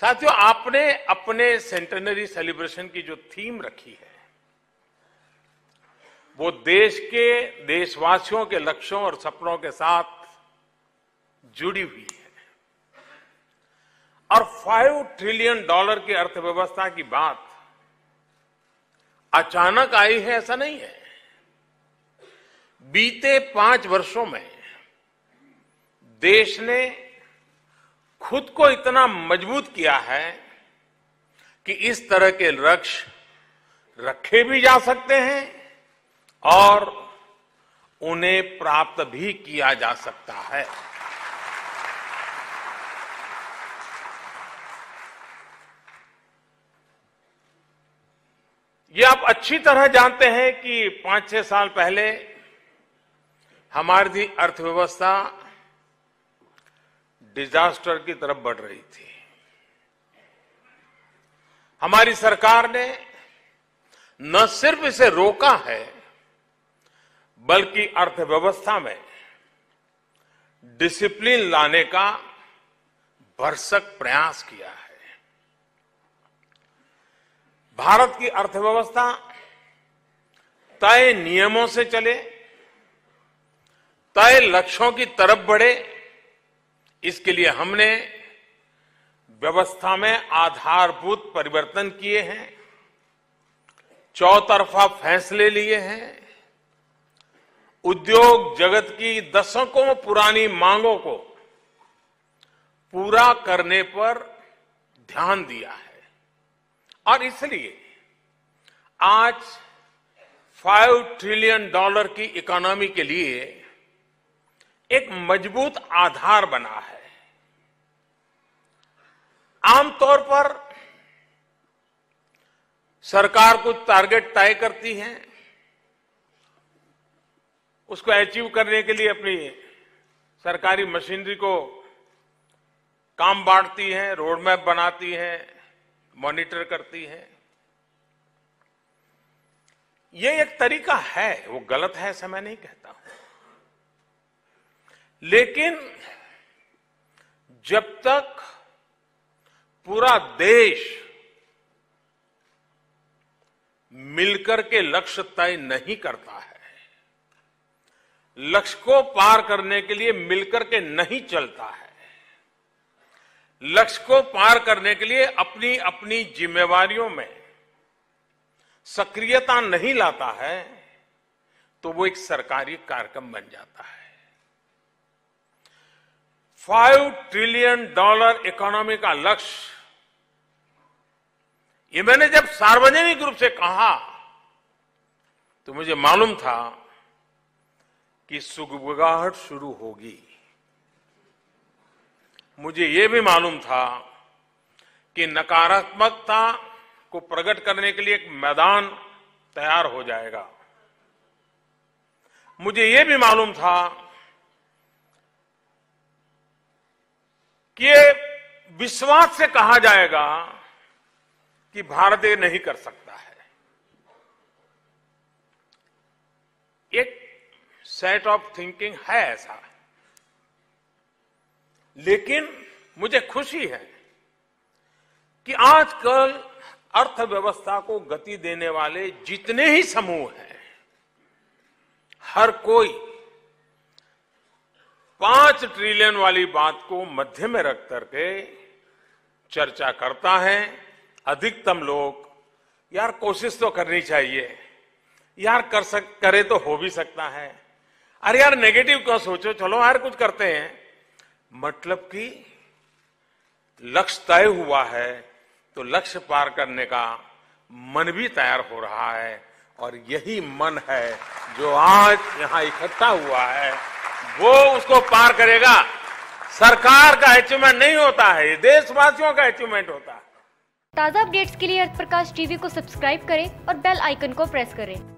साथियों आपने अपने सेंटेनरी सेलिब्रेशन की जो थीम रखी है वो देश के देशवासियों के लक्ष्यों और सपनों के साथ जुड़ी हुई है और फाइव ट्रिलियन डॉलर की अर्थव्यवस्था की बात अचानक आई है ऐसा नहीं है बीते पांच वर्षों में देश ने खुद को इतना मजबूत किया है कि इस तरह के लक्ष्य रखे भी जा सकते हैं और उन्हें प्राप्त भी किया जा सकता है ये आप अच्छी तरह जानते हैं कि पांच छह साल पहले हमारी अर्थव्यवस्था डिजास्टर की तरफ बढ़ रही थी हमारी सरकार ने न सिर्फ इसे रोका है बल्कि अर्थव्यवस्था में डिसिप्लिन लाने का भरसक प्रयास किया है भारत की अर्थव्यवस्था तय नियमों से चले तय लक्ष्यों की तरफ बढ़े इसके लिए हमने व्यवस्था में आधारभूत परिवर्तन किए हैं चौतरफा फैसले लिए हैं उद्योग जगत की दशकों पुरानी मांगों को पूरा करने पर ध्यान दिया है और इसलिए आज फाइव ट्रिलियन डॉलर की इकोनॉमी के लिए एक मजबूत आधार बना है आमतौर पर सरकार कुछ टारगेट तय करती है उसको अचीव करने के लिए अपनी सरकारी मशीनरी को काम बांटती है रोडमैप बनाती है मॉनिटर करती है ये एक तरीका है वो गलत है ऐसा मैं नहीं कहता हूं लेकिन जब तक पूरा देश मिलकर के लक्ष्य तय नहीं करता है लक्ष्य को पार करने के लिए मिलकर के नहीं चलता है लक्ष्य को पार करने के लिए अपनी अपनी जिम्मेवारियों में सक्रियता नहीं लाता है तो वो एक सरकारी कार्यक्रम बन जाता है फाइव ट्रिलियन डॉलर इकोनॉमी का लक्ष्य ये मैंने जब सार्वजनिक रूप से कहा तो मुझे मालूम था कि सुगबगाहट शुरू होगी मुझे ये भी मालूम था कि नकारात्मकता को प्रकट करने के लिए एक मैदान तैयार हो जाएगा मुझे ये भी मालूम था कि ये विश्वास से कहा जाएगा कि भारत ये नहीं कर सकता है एक सेट ऑफ थिंकिंग है ऐसा लेकिन मुझे खुशी है कि आजकल अर्थव्यवस्था को गति देने वाले जितने ही समूह हैं हर कोई पांच ट्रिलियन वाली बात को मध्य में रख करके चर्चा करता है अधिकतम लोग यार कोशिश तो करनी चाहिए यार कर सक करे तो हो भी सकता है अरे यार नेगेटिव क्यों सोचो चलो यार कुछ करते हैं मतलब कि लक्ष्य तय हुआ है तो लक्ष्य पार करने का मन भी तैयार हो रहा है और यही मन है जो आज यहां इकट्ठा हुआ है वो उसको पार करेगा सरकार का अचीवमेंट नहीं होता है देशवासियों का अचीवमेंट होता है ताज़ा अपडेट्स के लिए अर्थ प्रकाश टीवी को सब्सक्राइब करें और बेल आइकन को प्रेस करें